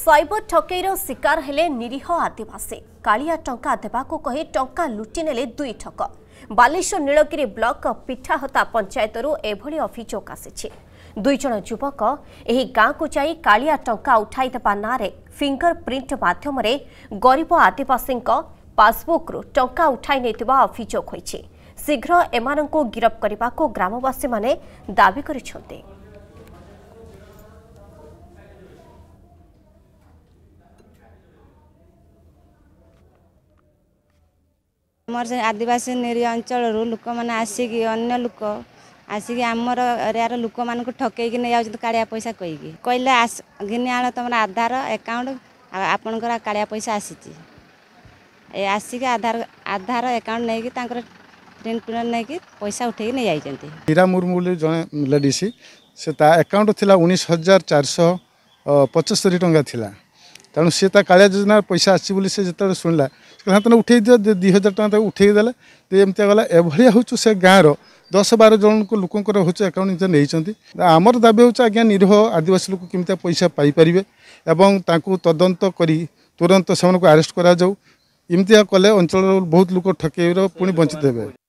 cyber ଠକେଇର ଶିକାର ହେଲେ ନିରୀହ ଆଦିବାସୀ କାଳିଆ ଟଙ୍କା ଦେବାକୁ କହି ଟଙ୍କା ଲୁଟିନେଲେ ଦୁଇ ଠକ ବାଲେଶ୍ୱର ନୀଳଗିରି ବ୍ଲକ ପିଠାହତା ପଞ୍ଚାୟତରୁ ଏଭଳି ଅଭିଯୋଗ ଆସିଛି ଦୁଇଜଣ ଯୁବକ ଏହି ଗାଁକୁ ଯାଇ କାଳିଆ ଟଙ୍କା ଉଠାଇଦେବା ନାଁରେ ଫିଙ୍ଗର ପ୍ରିଣ୍ଟ ମାଧ୍ୟମରେ ଗରିବ ଆଦିବାସୀଙ୍କ ପାସ୍ବୁକ୍ରୁ ଟଙ୍କା ଉଠାଇ ନେଇଥିବା ଅଭିଯୋଗ ହୋଇଛି ଶୀଘ୍ର ଏମାନଙ୍କୁ ଗିରଫ କରିବାକୁ ଗ୍ରାମବାସୀମାନେ ଦାବି କରିଛନ୍ତି ଆମର ସେ ଆଦିବାସୀ ନିରୀହ ଅଞ୍ଚଳରୁ ଲୋକମାନେ ଆସିକି ଅନ୍ୟ ଲୋକ ଆସିକି ଆମର ଏରିଆର ଲୋକମାନଙ୍କୁ ଠକେଇକି ନେଇଯାଉଛନ୍ତି କାଳିଆ ପଇସା କହିକି କହିଲେ ଘିନି ଆଣ ତୁମର ଆଧାର ଆକାଉଣ୍ଟ ଆଉ ଆପଣଙ୍କର କାଳିଆ ପଇସା ଆସିଛି ଏ ଆସିକି ଆଧାର ଆଧାର ଆକାଉଣ୍ଟ ନେଇକି ତାଙ୍କର ପ୍ରିଣ୍ଟ ପ୍ରିଣ୍ଟ ନେଇକି ପଇସା ଉଠେଇକି ନେଇଯାଇଛନ୍ତି ହୀରା ମୁର୍ମୁ ବୋଲି ଜଣେ ଲେଡ଼ିସ୍ ସେ ତା ଆକାଉଣ୍ଟ ଥିଲା ଉଣେଇଶ ହଜାର ଚାରିଶହ ପଞ୍ଚସ୍ତରୀ ଟଙ୍କା ଥିଲା ତେଣୁ ସିଏ ତା କାଳିଆ ଯୋଜନା ପଇସା ଆସିଛି ବୋଲି ସେ ଯେତେବେଳେ ଶୁଣିଲା ସେଥିରେ ତେଣୁ ଉଠେଇ ଦିଅ ଦୁଇ ହଜାର ଟଙ୍କା ତାକୁ ଉଠେଇ ଦେଲେ ଯେ ଏମିତିଆ ଗଲା ଏଭଳିଆ ହେଉଛୁ ସେ ଗାଁର ଦଶ ବାର ଜଣଙ୍କୁ ଲୋକଙ୍କର ହେଉଛି ଆକାଉଣ୍ଟ ନିଜେ ନେଇଛନ୍ତି ଆମର ଦାବି ହେଉଛି ଆଜ୍ଞା ନିରୀହ ଆଦିବାସୀ ଲୋକ କେମିତି ପଇସା ପାଇପାରିବେ ଏବଂ ତାଙ୍କୁ ତଦନ୍ତ କରି ତୁରନ୍ତ ସେମାନଙ୍କୁ ଆରେଷ୍ଟ କରାଯାଉ ଏମିତିଆ କଲେ ଅଞ୍ଚଳର ବହୁତ ଲୋକ ଠକେଇର ପୁଣି ବଞ୍ଚିତ ହେବେ